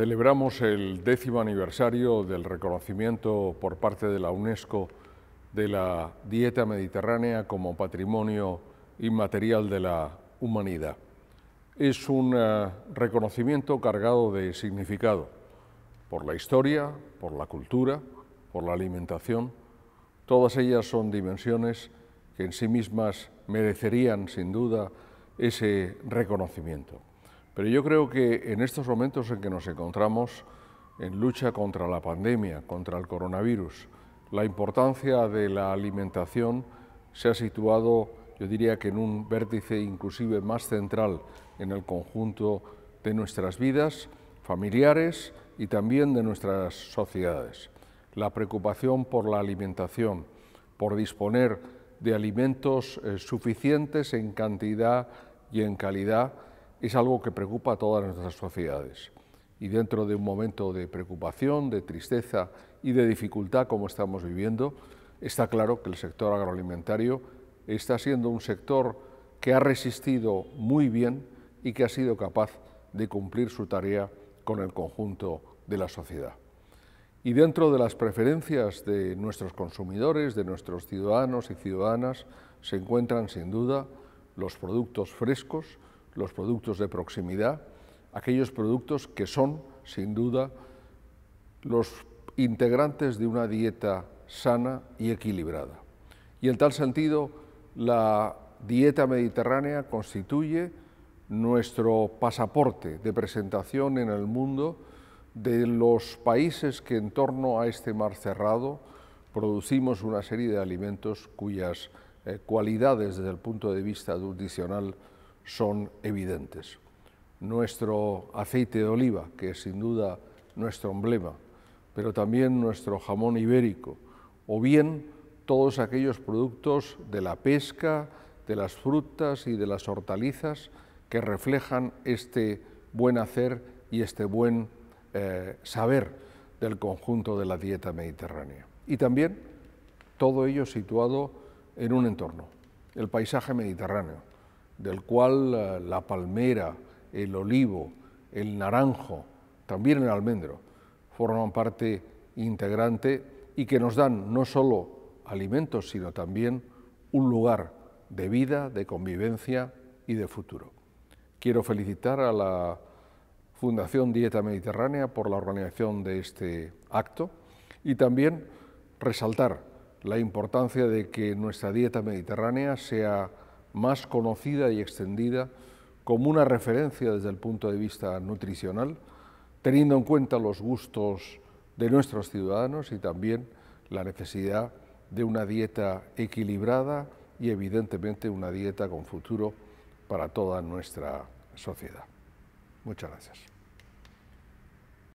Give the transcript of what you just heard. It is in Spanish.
Celebramos el décimo aniversario del reconocimiento por parte de la UNESCO de la dieta mediterránea como patrimonio inmaterial de la humanidad. Es un eh, reconocimiento cargado de significado por la historia, por la cultura, por la alimentación. Todas ellas son dimensiones que en sí mismas merecerían sin duda ese reconocimiento. Pero yo creo que en estos momentos en que nos encontramos en lucha contra la pandemia, contra el coronavirus, la importancia de la alimentación se ha situado, yo diría que en un vértice inclusive más central en el conjunto de nuestras vidas familiares y también de nuestras sociedades. La preocupación por la alimentación, por disponer de alimentos eh, suficientes en cantidad y en calidad, es algo que preocupa a todas nuestras sociedades. Y dentro de un momento de preocupación, de tristeza y de dificultad como estamos viviendo, está claro que el sector agroalimentario está siendo un sector que ha resistido muy bien y que ha sido capaz de cumplir su tarea con el conjunto de la sociedad. Y dentro de las preferencias de nuestros consumidores, de nuestros ciudadanos y ciudadanas, se encuentran sin duda los productos frescos, los productos de proximidad, aquellos productos que son, sin duda, los integrantes de una dieta sana y equilibrada. Y en tal sentido, la dieta mediterránea constituye nuestro pasaporte de presentación en el mundo de los países que en torno a este mar cerrado producimos una serie de alimentos cuyas eh, cualidades desde el punto de vista nutricional son evidentes. Nuestro aceite de oliva, que es sin duda nuestro emblema, pero también nuestro jamón ibérico, o bien todos aquellos productos de la pesca, de las frutas y de las hortalizas que reflejan este buen hacer y este buen eh, saber del conjunto de la dieta mediterránea. Y también todo ello situado en un entorno, el paisaje mediterráneo, del cual eh, la palmera, el olivo, el naranjo, también el almendro, forman parte integrante y que nos dan no solo alimentos, sino también un lugar de vida, de convivencia y de futuro. Quiero felicitar a la Fundación Dieta Mediterránea por la organización de este acto y también resaltar la importancia de que nuestra dieta mediterránea sea más conocida y extendida como una referencia desde el punto de vista nutricional, teniendo en cuenta los gustos de nuestros ciudadanos y también la necesidad de una dieta equilibrada y evidentemente una dieta con futuro para toda nuestra sociedad. Muchas gracias.